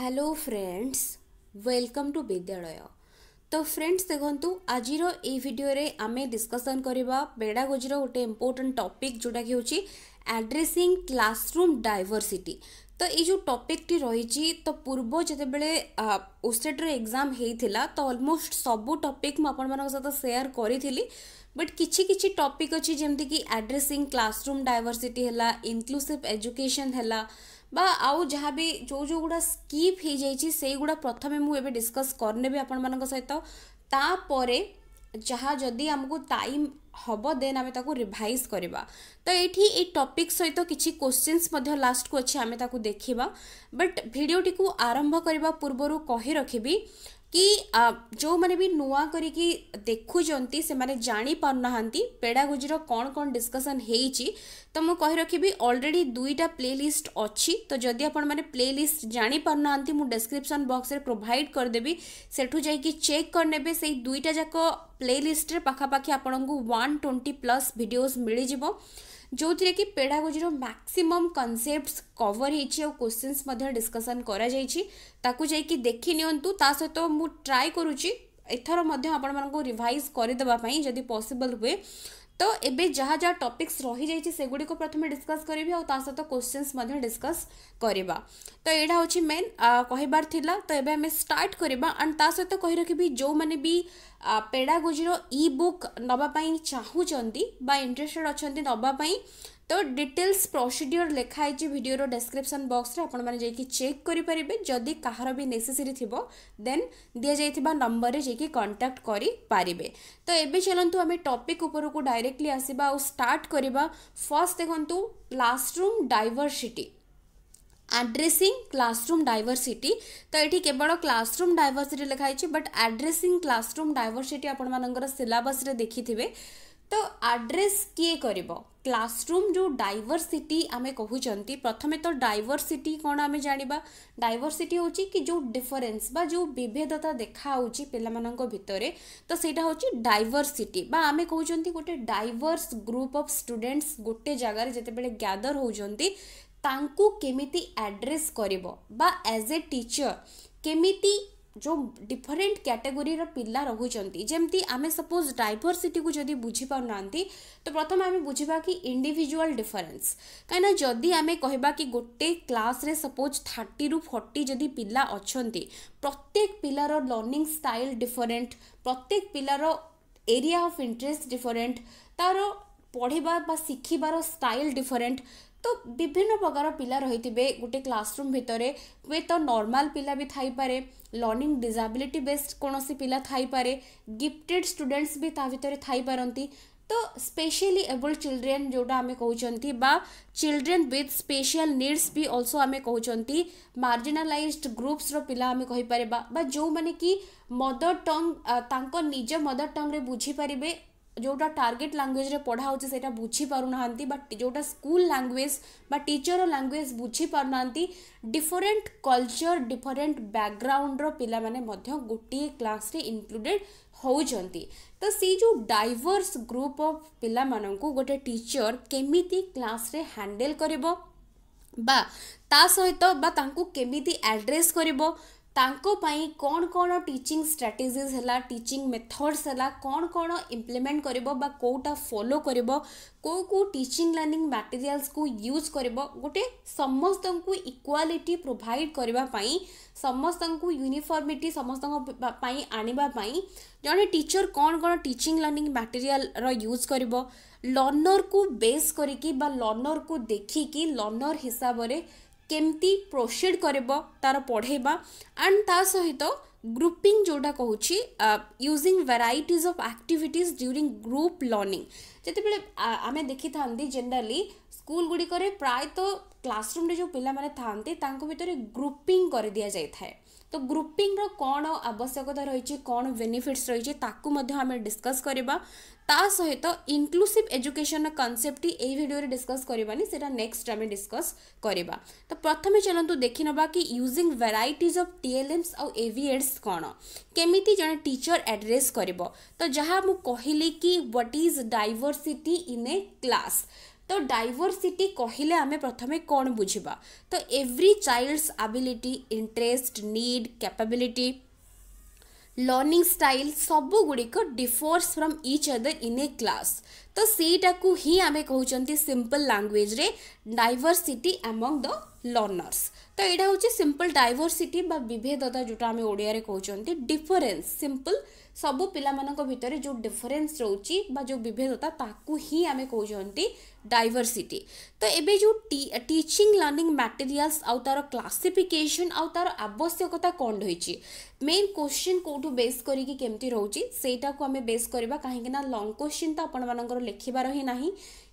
Hello friends welcome to বিদ্যালয় ତ friends ଦେଖନ୍ତୁ ଆଜିର ଏଇ ଭିଡ଼ିଓରେ ଆମେ ଡିସ୍କସନ୍ କରିବା ପେଡ଼ାଗୋଜିର ଗୋଟେ ଇମ୍ପୋର୍ଟାଣ୍ଟ ଟପିକ୍ ଯେଉଁଟାକି ହେଉଛି ଆଡ୍ରେସିଂ କ୍ଲାସରୁମ୍ ଡାଇଭର୍ସିଟି ତ ଏଇ ଯେଉଁ ଟପିକ୍ଟି ରହିଛି ତ ପୂର୍ବ ଯେତେବେଳେ ଓସେଟ୍ର ଏକ୍ଜାମ୍ ହେଇଥିଲା ତ ଅଲମୋଷ୍ଟ ସବୁ ଟପିକ୍ ମୁଁ ଆପଣମାନଙ୍କ ସହିତ ସେୟାର କରିଥିଲି ବଟ୍ କିଛି କିଛି ଟପିକ୍ ଅଛି ଯେମିତିକି ଆଡ୍ରେସିଂ କ୍ଲାସରୁମ୍ ଡାଇଭର୍ସିଟି ହେଲା ଇନକ୍ଲୁସିଭ୍ ଏଜୁକେସନ୍ ହେଲା आउ जहाँ भी जो जो गुड़ा स्कीप हो जाए जाएगा प्रथम मुझे डिस्कस करनेबी आपण सहित जहाँ जदि आमको टाइम हम देन आम रिभाइज करवा तो ये ये टपिक सहित तो किसी क्वेश्चन लास्ट को अच्छे आम देखा बट भिडटी को आरंभ करने पूर्व कही रखी कि जो मैंने भी नुआ कर देखुंस जाणी पार ना पेड़ागोजी कौन कौन डिस्कसन हो तो मुझे रखी अलरेडी दुईटा प्ले लिस्ट अच्छी तो जदि आपने प्लेलीस्ट जापार ना मुझे डेस्क्रिपन बक्स में प्रोभाइड करदेवी सेठ जा चेक करने से दुईटा जाक प्लेलीस्ट पखापाखी आपन को वन ट्वेंटी प्लस भिडियोज मिल जाव ଯେଉଁଥିରେ କି ପେଡ଼ାଗୋଜିର ମ୍ୟାକ୍ସିମମ୍ କନସେପ୍ଟସ୍ କଭର୍ ହେଇଛି ଆଉ କୋଶ୍ଚିନ୍ସ ମଧ୍ୟ ଡିସ୍କସନ୍ କରାଯାଇଛି ତାକୁ ଯାଇକି ଦେଖି ନିଅନ୍ତୁ ତା ସହିତ ମୁଁ ଟ୍ରାଏ କରୁଛି ଏଥର ମଧ୍ୟ ଆପଣମାନଙ୍କୁ ରିଭାଇଜ୍ କରିଦେବା ପାଇଁ ଯଦି ପସିବଲ୍ ହୁଏ তো ଏବେ ଯାହା ଯାହା ଟପିକ୍ସ ରହିଯାଇଛି ସେଗୁଡ଼ିକୁ ପ୍ରଥମେ ଡିସ୍କସ୍ କରିବି ଆଉ ତା ସହିତ କୋଶ୍ଚିନ୍ସ ମଧ୍ୟ ଡିସ୍କସ୍ କରିବା ତ ଏଇଟା ହେଉଛି ମେନ୍ କହିବାର ଥିଲା ତ ଏବେ ଆମେ ଷ୍ଟାର୍ଟ କରିବା ଆଣ୍ଡ ତା ସହିତ କହି ରଖିବି ଯେଉଁମାନେ ବି ପେଡ଼ାଗୋଜିର ଇ ବୁକ୍ ନେବା ପାଇଁ ଚାହୁଁଛନ୍ତି ବା ଇଣ୍ଟରେଷ୍ଟେଡ୍ ଅଛନ୍ତି ନେବା ପାଇଁ তো ଡିଟେଲ୍ସ ପ୍ରୋସିଡ଼ିଓର ଲେଖା ହେଇଛି ଭିଡ଼ିଓର ଡେସ୍କ୍ରିପସନ୍ ବକ୍ସରେ ଆପଣମାନେ ଯାଇକି ଚେକ୍ କରିପାରିବେ ଯଦି କାହାର ବି ନେସେସରି ଥିବ ଦେନ୍ ଦିଆଯାଇଥିବା ନମ୍ବରରେ ଯାଇକି କଣ୍ଟାକ୍ଟ କରିପାରିବେ ତ ଏବେ ଚାଲନ୍ତୁ ଆମେ ଟପିକ୍ ଉପରକୁ ଡାଇରେକ୍ଟଲି ଆସିବା ଆଉ ଷ୍ଟାର୍ଟ କରିବା ଫାର୍ଷ୍ଟ ଦେଖନ୍ତୁ classroom diversity addressing classroom diversity ତ ଏଠି କେବଳ କ୍ଲାସରୁମ୍ ଡାଇଭର୍ସିଟି ଲେଖା ହେଇଛି ବଟ୍ ଆଡ୍ରେସିଂ କ୍ଲାସରୁମ୍ ଡାଇଭର୍ସିଟି ଆପଣମାନଙ୍କର ସିଲାବସ୍ରେ ଦେଖିଥିବେ ତ ଆଡ୍ରେସ୍ କିଏ କରିବ क्लासरूम जो डाइवर्सिटी आम कहते प्रथम तो डाइवर्सिटी कौन आम जाना डाइवर्सिटी हूँ कि जो डिफरेंस बा जो बिभेदता देखा पे भितर तो सहीटा हूँ डाइवर्सिटी आम कहते गोटे डाइवर्स ग्रुप अफ स्टूडेंट्स गोटे जगार जितेबाद ग्यादर होमती एड्रेस कर एज ए टीचर केमी ଯେଉଁ ଡିଫରେଣ୍ଟ କ୍ୟାଟେଗୋରିର ପିଲା ରହୁଛନ୍ତି ଯେମିତି ଆମେ ସପୋଜ୍ ଡାଇଭର୍ସିଟିକୁ ଯଦି ବୁଝିପାରୁନାହାନ୍ତି ତ ପ୍ରଥମେ ଆମେ ବୁଝିବା କି ଇଣ୍ଡିଭିଜୁଆଲ୍ ଡିଫରେନ୍ସ କାହିଁକିନା ଯଦି ଆମେ କହିବା କି ଗୋଟେ କ୍ଲାସ୍ରେ ସପୋଜ୍ ଥାର୍ଟିରୁ ଫର୍ଟି ଯଦି ପିଲା ଅଛନ୍ତି ପ୍ରତ୍ୟେକ ପିଲାର ଲର୍ଣ୍ଣିଂ ଷ୍ଟାଇଲ୍ ଡିଫରେଣ୍ଟ ପ୍ରତ୍ୟେକ ପିଲାର ଏରିଆ ଅଫ୍ ଇଣ୍ଟରେଷ୍ଟ ଡିଫରେଣ୍ଟ ତା'ର ପଢ଼ିବା ବା ଶିଖିବାର ଷ୍ଟାଇଲ୍ ଡିଫରେଣ୍ଟ ତ ବିଭିନ୍ନ ପ୍ରକାର ପିଲା ରହିଥିବେ ଗୋଟେ କ୍ଲାସରୁମ୍ ଭିତରେ ହୁଏତ ନର୍ମାଲ୍ ପିଲା ବି ଥାଇପାରେ ଲର୍ଣ୍ଣିଂ ଡିଜାବିଲିଟି ବେସ୍ଡ କୌଣସି ପିଲା ଥାଇପାରେ ଗିଫ୍ଟେଡ଼ ଷ୍ଟୁଡେଣ୍ଟସ୍ ବି ତା ଭିତରେ ଥାଇପାରନ୍ତି ତ ସ୍ପେଶିଆଲି ଏବୁଲ୍ ଚିଲଡ୍ରେନ୍ ଯେଉଁଟା ଆମେ କହୁଛନ୍ତି ବା ଚିଲଡ୍ରେନ୍ ୱିଥ୍ ସ୍ପେଶିଆଲ୍ ନିଡ୍ସ ବି ଅଲସୋ ଆମେ କହୁଛନ୍ତି ମାର୍ଜିନାଲାଇଜ୍ଡ ଗ୍ରୁପ୍ସର ପିଲା ଆମେ କହିପାରିବା ବା ଯେଉଁମାନେ କି ମଦର ଟଙ୍ଗ୍ ତାଙ୍କ ନିଜ ମଦର ଟଙ୍ଗ୍ରେ ବୁଝିପାରିବେ ଯେଉଁଟା ଟାର୍ଗେଟ୍ ଲାଙ୍ଗୁଏଜ୍ରେ ପଢ଼ା ହେଉଛି ସେଇଟା ବୁଝିପାରୁନାହାନ୍ତି ବା ଯେଉଁଟା ସ୍କୁଲ ଲାଙ୍ଗୁଏଜ୍ ବା ଟିଚର୍ର ଲାଙ୍ଗୁଏଜ୍ ବୁଝିପାରୁନାହାନ୍ତି ଡିଫରେଣ୍ଟ କଲଚର ଡିଫରେଣ୍ଟ ବ୍ୟାକଗ୍ରାଉଣ୍ଡର ପିଲାମାନେ ମଧ୍ୟ ଗୋଟିଏ କ୍ଲାସ୍ରେ ଇନକ୍ଲୁଡ଼େଡ଼୍ ହେଉଛନ୍ତି ତ ସେଇ ଯେଉଁ ଡାଇଭର୍ସ ଗ୍ରୁପ୍ ଅଫ୍ ପିଲାମାନଙ୍କୁ ଗୋଟେ ଟିଚର୍ କେମିତି କ୍ଲାସ୍ରେ ହ୍ୟାଣ୍ଡେଲ୍ କରିବ ବା ତା ସହିତ ବା ତାଙ୍କୁ କେମିତି ଆଡ୍ରେସ୍ କରିବ ତାଙ୍କ ପାଇଁ କ'ଣ କ'ଣ ଟିଚିଂ ଷ୍ଟ୍ରାଟେଜିସ୍ ହେଲା ଟିଚିଂ ମେଥଡ଼୍ସ ହେଲା କ'ଣ କ'ଣ ଇମ୍ପ୍ଲିମେଣ୍ଟ କରିବ ବା କେଉଁଟା ଫଲୋ କରିବ କେଉଁ କେଉଁ ଟିଚିଂ ଲର୍ଣ୍ଣିଂ ମାଟେରିଆଲ୍ସକୁ ୟୁଜ୍ କରିବ ଗୋଟେ ସମସ୍ତଙ୍କୁ ଇକ୍ୱାଲିଟି ପ୍ରୋଭାଇଡ଼ କରିବା ପାଇଁ ସମସ୍ତଙ୍କୁ ୟୁନିଫର୍ମିଟି ସମସ୍ତଙ୍କ ପାଇଁ ଆଣିବା ପାଇଁ ଜଣେ ଟିଚର କ'ଣ କ'ଣ ଟିଚିଂ ଲର୍ଣ୍ଣିଂ ମାଟେରିଆଲ୍ର ୟୁଜ୍ କରିବ ଲର୍ଣ୍ଣରକୁ ବେସ୍ କରିକି ବା ଲର୍ଣ୍ଣରକୁ ଦେଖିକି ଲର୍ଣ୍ଣର ହିସାବରେ କେମିତି ପ୍ରୋସିଡ଼ କରିବ ତା'ର ପଢ଼େଇବା ଆଣ୍ଡ ତା ସହିତ ଗ୍ରୁପିଂ ଯେଉଁଟା କହୁଛି using varieties of activities during group learning ଯେତେବେଳେ ଆମେ ଦେଖିଥାନ୍ତି ଜେନେରାଲି ସ୍କୁଲ ଗୁଡ଼ିକରେ ପ୍ରାୟତଃ କ୍ଲାସରୁମ୍ରେ ଯେଉଁ ପିଲାମାନେ ଥାଆନ୍ତି ତାଙ୍କ ଭିତରେ ଗ୍ରୁପିଂ କରିଦିଆଯାଇଥାଏ তো ଗ୍ରୁପିଂର କ'ଣ ଆବଶ୍ୟକତା ରହିଛି କ'ଣ ବେନିଫିଟ୍ସ ରହିଛି ତାକୁ ମଧ୍ୟ ଆମେ ଡିସ୍କସ୍ କରିବା ତା ସହିତ ଇନକ୍ଲୁସିଭ୍ ଏଜୁକେସନ୍ର କନସେପ୍ଟଟି ଏଇ ଭିଡ଼ିଓରେ ଡିସ୍କସ୍ କରିବାନି ସେଇଟା ନେକ୍ସଟ ଆମେ ଡିସ୍କସ୍ କରିବା ତ ପ୍ରଥମେ ଚାଲନ୍ତୁ ଦେଖିନେବା କି ୟୁଜିଂ ଭେରାଇଟିଜ୍ ଅଫ୍ ଟିଏଲ୍ଏମ୍ସ ଆଉ ଏଭିଏଡ୍ସ କ'ଣ କେମିତି ଜଣେ ଟିଚର ଆଡ୍ରେସ୍ କରିବ ତ ଯାହା ମୁଁ କହିଲି କି what is diversity in a class ତ ଡାଇଭର୍ସିଟି କହିଲେ ଆମେ ପ୍ରଥମେ କ'ଣ ବୁଝିବା ତ every child's ability interest need capability learning style ସବୁଗୁଡ଼ିକ differs from each other in a class ତ ସେଇଟାକୁ ହିଁ ଆମେ କହୁଛନ୍ତି ସିମ୍ପଲ୍ ଲାଙ୍ଗୁଏଜ୍ରେ ଡାଇଭର୍ସିଟି ଆମଙ୍ଗ ଦ ଲର୍ଣ୍ଣର୍ସ ତ ଏଇଟା ହେଉଛି ସିମ୍ପଲ୍ ଡାଇଭର୍ସିଟି ବା ବିଭେଦତା ଯେଉଁଟା ଆମେ ଓଡ଼ିଆରେ କହୁଛନ୍ତି ଡିଫରେନ୍ସ ସିମ୍ପଲ୍ ସବୁ ପିଲାମାନଙ୍କ ଭିତରେ ଯେଉଁ ଡିଫରେନ୍ସ ରହୁଛି ବା ଯେଉଁ ବିଭେଦତା ତାକୁ ହିଁ ଆମେ କହୁଛନ୍ତି ଡାଇଭର୍ସିଟି ତ ଏବେ ଯେଉଁ ଟିଚିଂ ଲର୍ଣ୍ଣିଂ ମ୍ୟାଟେରିଆଲ୍ସ ଆଉ ତା'ର କ୍ଲାସିଫିକେସନ୍ ଆଉ ତା'ର ଆବଶ୍ୟକତା କ'ଣ ରହିଛି ମେନ୍ କୋଶ୍ଚିନ୍ କେଉଁଠୁ ବେସ୍ କରିକି କେମିତି ରହୁଛି ସେଇଟାକୁ ଆମେ ବେସ୍ କରିବା କାହିଁକିନା ଲଙ୍ଗ୍ କୋଶ୍ଚିନ୍ ତ ଆପଣମାନଙ୍କର ଲେଖିବାର ହିଁ ନାହିଁ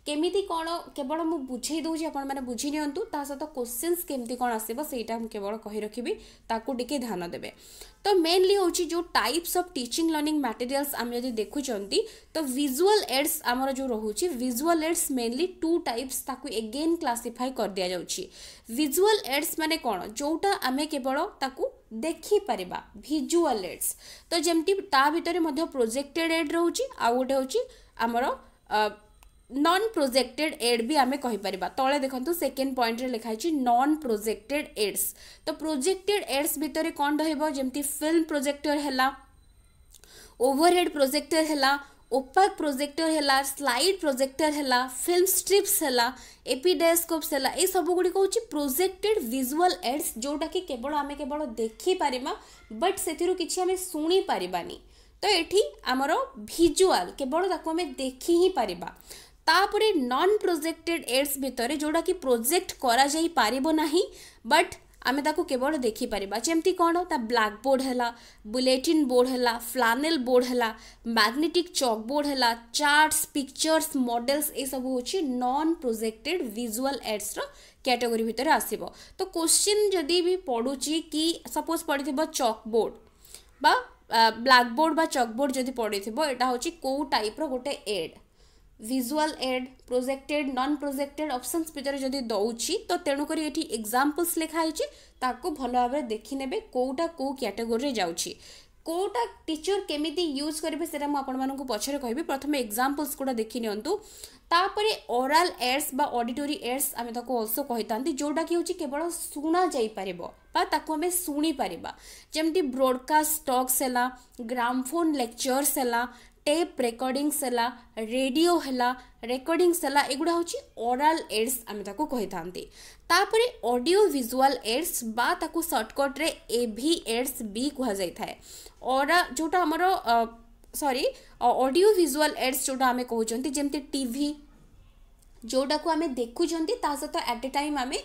କେମିତି କଣ କେବଳ ମୁଁ ବୁଝେଇ ଦେଉଛି ଆପଣମାନେ ବୁଝି ନିଅନ୍ତୁ ତା ସହିତ କୋଶ୍ଚିନ୍ସ କେମିତି କ'ଣ ଆସିବ ସେଇଟା ମୁଁ କେବଳ କହି ରଖିବି ତାକୁ ଟିକେ ଧ୍ୟାନ ଦେବେ ତ ମେନ୍ଲି ହେଉଛି ଯେଉଁ types of teaching learning materials ଆମେ ଯଦି ଦେଖୁଛନ୍ତି ତ ଭିଜୁଆଲ୍ ଏଡ୍ସ ଆମର ଯେଉଁ ରହୁଛି visual aids mainly two types ତାକୁ ଏଗେନ୍ କ୍ଲାସିଫାଇ କରିଦିଆଯାଉଛି ଭିଜୁଆଲ୍ ଏଡ୍ସ ମାନେ କ'ଣ ଯେଉଁଟା ଆମେ କେବଳ ତାକୁ ଦେଖିପାରିବା ଭିଜୁଆଲ୍ ଏଡ୍ସ ତ ଯେମିତି ତା ଭିତରେ ମଧ୍ୟ ପ୍ରୋଜେକ୍ଟେଡ୍ ଏଡ୍ ରହୁଛି ଆଉ ଗୋଟେ ହେଉଛି ଆମର ନନ୍ ପ୍ରୋଜେକ୍ଟେଡ୍ ଏଡ୍ ବି ଆମେ କହିପାରିବା ତଳେ ଦେଖନ୍ତୁ ସେକେଣ୍ଡ ପଏଣ୍ଟରେ ଲେଖାହେଇଛି ନନ୍ ପ୍ରୋଜେକ୍ଟେଡ୍ ଏଡ୍ସ ତ ପ୍ରୋଜେକ୍ଟେଡ୍ ଏଡ୍ସ ଭିତରେ କ'ଣ ରହିବ ଯେମିତି ଫିଲ୍ମ ପ୍ରୋଜେକ୍ଟର ହେଲା ଓଭରହେଡ୍ ପ୍ରୋଜେକ୍ଟର ହେଲା ଓପାକ୍ ପ୍ରୋଜେକ୍ଟର ହେଲା ସ୍ଲାଇଡ୍ ପ୍ରୋଜେକ୍ଟର ହେଲା ଫିଲ୍ମ ଷ୍ଟ୍ରିପ୍ସ ହେଲା ଏପିଡେସ୍କୋପ୍ସ ହେଲା ଏ ସବୁଗୁଡ଼ିକ ହେଉଛି ପ୍ରୋଜେକ୍ଟେଡ୍ ଭିଜୁଆଲ୍ ଏଡ୍ସ ଯେଉଁଟାକି କେବଳ ଆମେ କେବଳ ଦେଖିପାରିବା ବଟ୍ ସେଥିରୁ କିଛି ଆମେ ଶୁଣିପାରିବାନି ତ ଏଠି ଆମର ଭିଜୁଆଲ୍ କେବଳ ତାକୁ ଆମେ ଦେଖି ହିଁ ପାରିବା तापर नन प्रोजेक्टेड एड्स भितर जोड़ा कि प्रोजेक्ट करा जाई पारिबो नाही बट आम केवल देखिपर जमी कौन ता ब्लाक बोर्ड है बुलेटिन बोर्ड है फ्लानेल बोर्ड है मैग्नेटिक चॉक बोर्ड है चार्ट्स पिक्चर्स मॉडल्स ये सब हूँ non projected visual aids category भितर आस तो क्वेश्चन जदि भी पढ़ू कि सपोज पढ़ी चॉक बोर्ड बा ब्लाकबोर्ड बा चॉक बोर्ड जदि पढ़ी थोड़ा यहाँ हूँ कौ टाइप्र गोटे aid visual aid projected non projected options ଭିତରେ ଯଦି ଦେଉଛି ତ ତେଣୁକରି ଏଠି ଏକ୍ଜାମ୍ପଲ୍ସ ଲେଖା ହେଇଛି ତାକୁ ଭଲ ଭାବରେ ଦେଖିନେବେ କେଉଁଟା କେଉଁ କ୍ୟାଟେଗୋରିରେ ଯାଉଛି କେଉଁଟା ଟିଚର କେମିତି ୟୁଜ୍ କରିବେ ସେଇଟା ମୁଁ ଆପଣମାନଙ୍କୁ ପଛରେ କହିବି ପ୍ରଥମେ ଏକ୍ଜାମ୍ପଲ୍ସ ଗୁଡ଼ା ଦେଖି ନିଅନ୍ତୁ ତାପରେ ଓରାଲ୍ ଏଡ୍ସ ବା ଅଡିଟୋରୀ ଏଡ୍ସ ଆମେ ତାକୁ ଅଲସୋ କହିଥାନ୍ତି ଯେଉଁଟାକି ହେଉଛି କେବଳ ଶୁଣାଯାଇପାରିବ ବା ତାକୁ ଆମେ ଶୁଣିପାରିବା ଯେମିତି ବ୍ରଡ଼କାଷ୍ଟ ଟକ୍ସ ହେଲା ଗ୍ରାମଫୋନ୍ ଲେକ୍ଚର୍ସ ହେଲା ଟେପ୍ ରେକର୍ଡ଼ିଂସ୍ ହେଲା ରେଡ଼ିଓ ହେଲା ରେକର୍ଡ଼ିଂସ୍ ହେଲା ଏଗୁଡ଼ା ହେଉଛି ଓରାଲ୍ ଏଡ୍ସ ଆମେ ତାକୁ କହିଥାନ୍ତି ତାପରେ ଅଡ଼ିଓ ଭିଜୁଆଲ୍ ଏଡ୍ସ ବା ତାକୁ ସର୍ଟକଟ୍ରେ ଏ ଭି ଏଡ୍ସ ବି କୁହାଯାଇଥାଏ ଅରା ଯେଉଁଟା ଆମର ସରି ଅଡ଼ିଓ ଭିଜୁଆଲ୍ ଏଡ୍ସ ଯେଉଁଟା ଆମେ କହୁଛନ୍ତି ଯେମିତି ଟିଭି ଯେଉଁଟାକୁ ଆମେ ଦେଖୁଛନ୍ତି ତା ସହିତ ଆଟ୍ ଏ ଟାଇମ୍ ଆମେ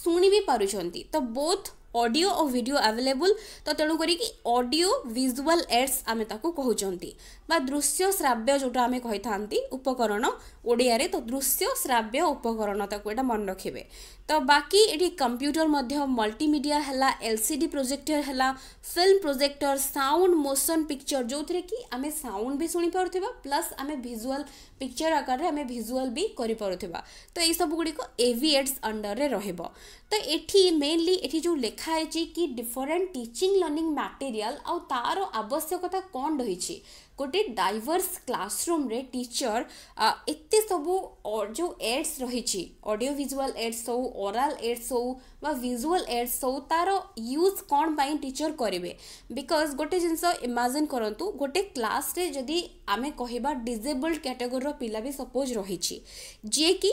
ଶୁଣି ବି ପାରୁଛନ୍ତି ତ ବୋଥ୍ ଅଡ଼ିଓ ଓ ଭିଡ଼ିଓ ଆଭେଲେବୁଲ୍ ତ ତେଣୁ କରିକି ଅଡ଼ିଓ ଭିଜୁଆଲ୍ ଏଡ୍ସ ଆମେ ତାକୁ କହୁଛନ୍ତି ବା ଦୃଶ୍ୟ ଶ୍ରାବ୍ୟ ଯେଉଁଟା ଆମେ କହିଥାନ୍ତି ଉପକରଣ ଓଡ଼ିଆରେ ତ ଦୃଶ୍ୟ ଶ୍ରାବ୍ୟ ଉପକରଣ ତାକୁ ଏଇଟା ମନେ ରଖିବେ ତ ବାକି ଏଠି କମ୍ପ୍ୟୁଟର ମଧ୍ୟ ମଲ୍ଟିମିଡ଼ିଆ ହେଲା ଏଲ୍ ସି ଡି ପ୍ରୋଜେକ୍ଟର ହେଲା film projector sound motion picture ଯେଉଁଥିରେ କି ଆମେ ସାଉଣ୍ଡ ବି ଶୁଣିପାରୁଥିବା ପ୍ଲସ୍ ଆମେ ଭିଜୁଆଲ୍ ପିକ୍ଚର ଆକାରରେ ଆମେ ଭିଜୁଆଲ୍ ବି କରିପାରୁଥିବା ତ ଏଇସବୁ ଗୁଡ଼ିକ ଏଭିଏଡ୍ସ ଅଣ୍ଡରରେ ରହିବ ତ ଏଠି ମେନଲି ଏଠି ଯେଉଁ ଲେଖା ହେଇଛି କି ଡିଫରେଣ୍ଟ ଟିଚିଂ ଲର୍ଣ୍ଣିଂ ମ୍ୟାଟେରିଆଲ୍ ଆଉ ତା'ର ଆବଶ୍ୟକତା କ'ଣ ରହିଛି ଗୋଟେ ଡାଇଭର୍ସ କ୍ଲାସରୁମ୍ରେ ଟିଚର୍ ଏତେ ସବୁ ଯେଉଁ ଏଡ୍ସ ରହିଛି ଅଡ଼ିଓ ଭିଜୁଆଲ୍ ଏଡ୍ସ ହଉ ଓରାଲ୍ ଏଡ୍ସ ହଉ ବା ଭିଜୁଆଲ୍ ଏଡ୍ସ ହଉ ତା'ର ୟୁଜ୍ କ'ଣ ପାଇଁ ଟିଚର୍ କରିବେ ବିକଜ୍ ଗୋଟେ ଜିନିଷ ଇମାଜିନ୍ କରନ୍ତୁ ଗୋଟେ କ୍ଲାସ୍ରେ ଯଦି ଆମେ କହିବା ଡିଜେବଲ୍ଡ କ୍ୟାଟେଗୋରିର ପିଲା ବି ସପୋଜ୍ ରହିଛି ଯିଏକି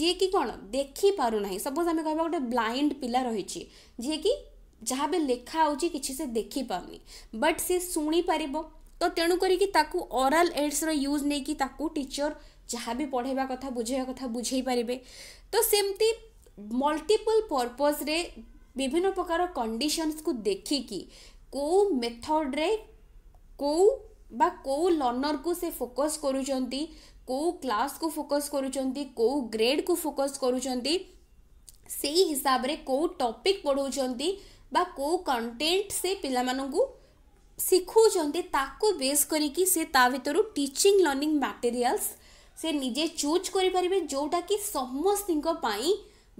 ଯିଏକି କ'ଣ ଦେଖିପାରୁନାହିଁ ସପୋଜ୍ ଆମେ କହିବା ଗୋଟେ ବ୍ଲାଇଣ୍ଡ ପିଲା ରହିଛି ଯିଏକି ଯାହା ବି ଲେଖା ହେଉଛି କିଛି ସେ ଦେଖିପାରୁନି ବଟ୍ ସେ ଶୁଣିପାରିବ तो तेणु करी ताकु ओराल एड्स यूज नहीं कि टीचर जहाँ भी पढ़ेबा कथा बुझेबा कथा बुझे पारे तो सेमती मल्टीपल पर्पज रे विभिन्न प्रकार कंडीशंस को देखिकी को मेथड रे को बा को लर्नर को से फोकस को क्लास को फोकस को ग्रेड को फोकस सही हिसाब रे को टॉपिक पढ़ो बा को कंटेंट से पिला मानू ଶିଖଉଛନ୍ତି ତାକୁ ବେସ୍ କରିକି ସେ ତା ଭିତରୁ ଟିଚିଂ ଲର୍ଣ୍ଣିଂ ମ୍ୟାଟେରିଆଲ୍ସ ସେ ନିଜେ ଚୁଜ୍ କରିପାରିବେ ଯେଉଁଟାକି ସମସ୍ତଙ୍କ ପାଇଁ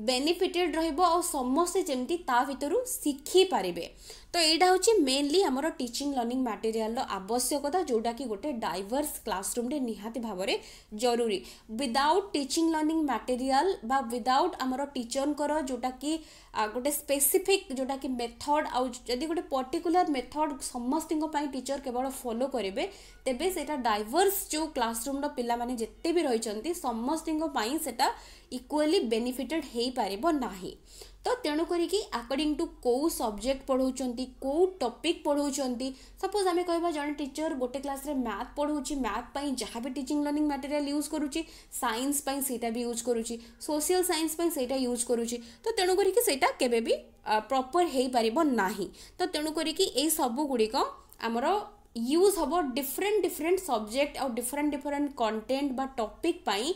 ବେନିଫିଟେଡ଼୍ ରହିବ ଆଉ ସମସ୍ତେ ଯେମିତି ତା ଭିତରୁ ଶିଖିପାରିବେ তো এইটা হচ্ছে মেনলি আমার টিচিং লর্নিং ম্যাটেরিয়াল আবশ্যকতা যেটা কি গোটে ডাইভর্স ক্লাসরুমে নিহাতি ভাবে জরুরি উইদাউট টিচিং লর্নিং ম্যাটেরিয়াল বা উইদাউট আমার টিচরঙ্কর যেটা কি গোটে স্পেসিফিক যেটা কি মেথড আউ যদি গোটে পর্টিকুলার মেথড ସମସ୍ତଙ୍କ ପାଇଁ ଟିଚର୍ କେବଳ ଫଲୋ କରିବେ ତେବେ ସେଇଟା ଡାଇଭର୍ସ ଯେଉଁ କ୍ଲାସରୁମ୍ର ପିଲାମାନେ ଯେତେ ବି ରହିଛନ୍ତି ସମସ୍ତଙ୍କ ପାଇଁ ସେଇଟା ଇକ୍ୱାଲି ବେନିଫିଟେଡ଼୍ ହେଇପାରିବ ନାହିଁ ତ ତେଣୁ କରିକି ଆକର୍ଡ଼ିଂ ଟୁ କେଉଁ ସବଜେକ୍ଟ ପଢ଼ାଉଛନ୍ତି କେଉଁ ଟପିକ୍ ପଢ଼ାଉଛନ୍ତି ସପୋଜ୍ ଆମେ କହିବା ଜଣେ ଟିଚର୍ ଗୋଟେ କ୍ଲାସ୍ରେ ମ୍ୟାଥ୍ ପଢ଼ାଉଛି ମ୍ୟାଥ୍ ପାଇଁ ଯାହା ବି ଟିଚିଂ ଲର୍ଣ୍ଣିଂ ମ୍ୟାଟେରିଆଲ୍ ୟୁଜ୍ କରୁଛି ସାଇନ୍ସ ପାଇଁ ସେଇଟା ବି ୟୁଜ୍ କରୁଛି ସୋସିଆଲ୍ ସାଇନ୍ସ ପାଇଁ ସେଇଟା ୟୁଜ୍ କରୁଛି ତ ତେଣୁ କରିକି ସେଇଟା କେବେ ବି ପ୍ରପର୍ ହେଇପାରିବ ନାହିଁ ତ ତେଣୁ କରିକି ଏଇ ସବୁ ଗୁଡ଼ିକ ଆମର ୟୁଜ୍ ହେବ ଡିଫରେଣ୍ଟ ଡିଫରେଣ୍ଟ ସବଜେକ୍ଟ ଆଉ ଡିଫରେଣ୍ଟ ଡିଫରେଣ୍ଟ କଣ୍ଟେଣ୍ଟ ବା ଟପିକ୍ ପାଇଁ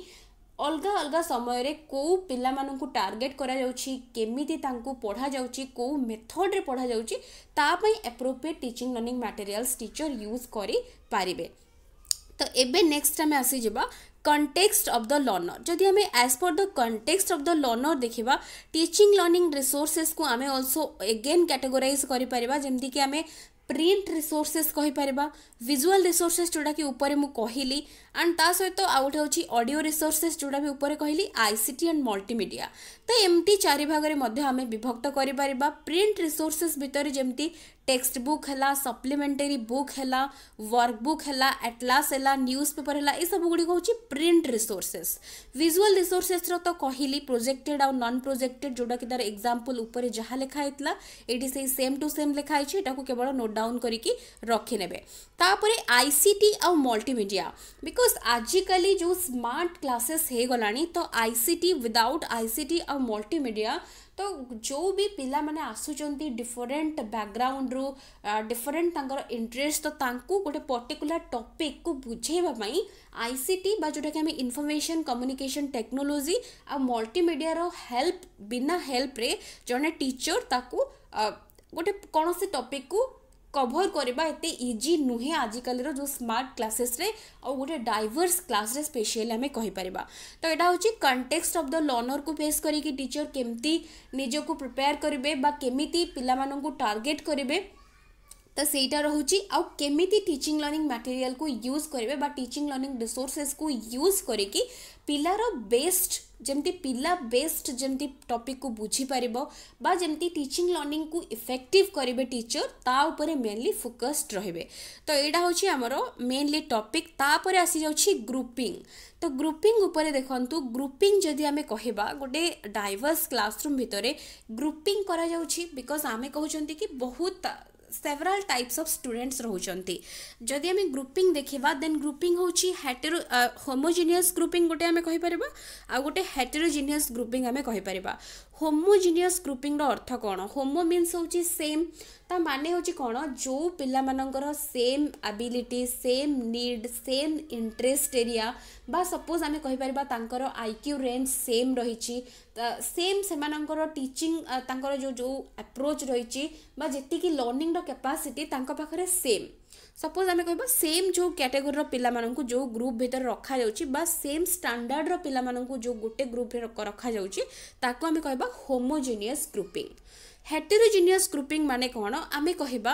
ଅଲଗା ଅଲଗା ସମୟରେ କେଉଁ ପିଲାମାନଙ୍କୁ ଟାର୍ଗେଟ୍ କରାଯାଉଛି କେମିତି ତାଙ୍କୁ ପଢ଼ାଯାଉଛି କେଉଁ ମେଥଡ଼ରେ ପଢ଼ାଯାଉଛି ତା ପାଇଁ appropriate teaching learning materials teacher use କରିପାରିବେ ତ ଏବେ ନେକ୍ସଟ ଆମେ ଆସିଯିବା କଣ୍ଟେକ୍ସଟ ଅଫ୍ ଦ ଲର୍ଣ୍ଣର ଯଦି ଆମେ as per the context of the learner ଦେଖିବା ଟିଚିଂ ଲର୍ଣ୍ଣିଂ ରିସୋର୍ସେସ୍କୁ ଆମେ ଅଲସୋ ଏଗେନ୍ କାଟେଗୋରାଇଜ୍ କରିପାରିବା ଯେମିତିକି ଆମେ ପ୍ରିଣ୍ଟ ରିସୋର୍ସେସ୍ କହିପାରିବା ଭିଜୁଆଲ୍ ରିସୋର୍ସେସ୍ ଯେଉଁଟାକି ଉପରେ ମୁଁ କହିଲି ଆଣ୍ଡ ତା ସହିତ ଆଉ ଗୋଟେ ହେଉଛି ଅଡ଼ିଓ ରିସୋର୍ସେସ୍ ଯେଉଁଟା ବି ଉପରେ କହିଲି I C T and multimedia ତ ଏମିତି ଚାରି ଭାଗରେ ମଧ୍ୟ ଆମେ ବିଭକ୍ତ କରିପାରିବା ପ୍ରିଣ୍ଟ ରିସୋର୍ସେସ୍ ଭିତରେ ଯେମିତି टेक्स्ट बुक है सप्लीमेंटरी बुक है वर्कबुक है आटलास है न्यूज पेपर है यह सब गुड़ी हूँ प्रिंट रिसोर्सेस विजुआल रिसोर्सेसर तो कहली प्रोजेक्टेड आउ नन प्रोजेक्टेड जोटा कि तार एक्जामपल जहाँ लिखाई ये से सेम टू सेम लिखाई केवल नोट डाउन करके रखिने तापर आईसीटी आउ मल्टीमीडिया बिकज आजिकल जो स्मार्ट क्लासेस हो गला तो आईसीटी विदाउट टी आउ मल्टीमीडिया तो जो भी पिला मैंने आसुचंती डिफरेंट बैकग्राउंड रु डिफरेंट तंगर इंटरेस्ट तो तांकु गोटे पर्टिकुलर टॉपिक को बुझेबा आईसीटी जोटा कि हम इंफॉर्मेशन कम्युनिकेशन टेक्नोलोजी आ मल्टीमीडिया हेल्प बिना हेल्प रे टीचर ताकू गोटे कौन से टॉपिक को कभर करवा इजी नुहे आजिकल जो स्मार्ट क्लासेस रे और गोटे डाइवर्स क्लास रे स्पेशियल आम कहीपर तो यहाँ हूँ कंटेक्सट अफ द लर्नर को फेस करके टीचर केमती निजक प्रिपेयर करेंगे केमी पिला टार्गेट करेंगे तो सहीटा रोचे आउ टीचिंग लर्णिंग मटेरियल को यूज करेंगे टीचिंग लर्णिंग रिसोर्सेस को यूज करके पिलार बेस्ट जमी पिला बेस्ट जमी टपिक को बुझीपर जमी टीचिंग लर्णिंग को इफेक्टिव करेंगे टीचर ता मेनली फोकस्ड रे तो यहाँ हूँ मेनली टपिक तापर आसी जा ग्रुपिंग तो ग्रुपिंग देखूँ ग्रुपिंग जदि आम कह गोटे डायवर्स क्लासरूम भितर ग्रुपिंग करा बिकज आम कहते कि बहुत सेवराल टाइप्स अफ स्टूडेंट्स रोचे जदि आम ग्रुपिंग देखा देन ग्रुपिंग हूँ हेटेरो होमोजिनियस ग्रुपिंग गोटे आम कहीपर आ गोटे हेटेरोजिनियस ग्रुपिंग आम कहीपर होमोजिनियस ग्रुपिंग अर्थ कौन होमो मीन्स हूँ सेम ता मान हूँ कौन जो पाकर same ability same need same interest area suppose आम कहीपर आईक्यू रेंज सेम रही ସେମ୍ ସେମାନଙ୍କର ଟିଚିଂ ତାଙ୍କର ଯେଉଁ ଯେଉଁ ଆପ୍ରୋଚ୍ ରହିଛି ବା ଯେତିକି ଲର୍ଣ୍ଣିଂର କ୍ୟାପାସିଟି ତାଙ୍କ ପାଖରେ ସେମ୍ ସପୋଜ୍ ଆମେ କହିବା ସେମ୍ ଯେଉଁ କ୍ୟାଟେଗୋରିର ପିଲାମାନଙ୍କୁ ଯେଉଁ ଗ୍ରୁପ୍ ଭିତରେ ରଖାଯାଉଛି ବା ସେମ୍ ଷ୍ଟାଣ୍ଡାର୍ଡ଼ର ପିଲାମାନଙ୍କୁ ଯେଉଁ ଗୋଟେ ଗ୍ରୁପ୍ରେ ରଖାଯାଉଛି ତାକୁ ଆମେ କହିବା ହୋମୋଜିନିୟସ୍ ଗ୍ରୁପିଂ ହେଟେରୋଜିନିୟସ୍ ଗ୍ରୁପିଂ ମାନେ କ'ଣ ଆମେ କହିବା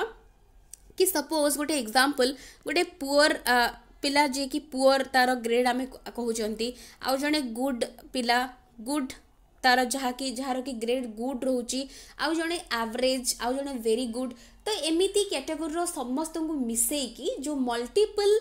କି ସପୋଜ୍ ଗୋଟେ ଏକ୍ଜାମ୍ପଲ୍ ଗୋଟେ ପୁଅର୍ ପିଲା ଯିଏକି ପୁଅର୍ ତା'ର ଗ୍ରେଡ଼୍ ଆମେ କହୁଛନ୍ତି ଆଉ ଜଣେ ଗୁଡ଼୍ ପିଲା ଗୁଡ଼୍ ତାର ଯାହାକି ଯାହାର କି ଗ୍ରେଡ୍ ଗୁଡ଼୍ ରହୁଛି ଆଉ ଜଣେ ଆଭରେଜ୍ ଆଉ ଜଣେ ଭେରି ଗୁଡ଼୍ ତ ଏମିତି କ୍ୟାଟେଗୋରୀର ସମସ୍ତଙ୍କୁ ମିଶାଇକି ଯେଉଁ ମଲ୍ଟିପଲ୍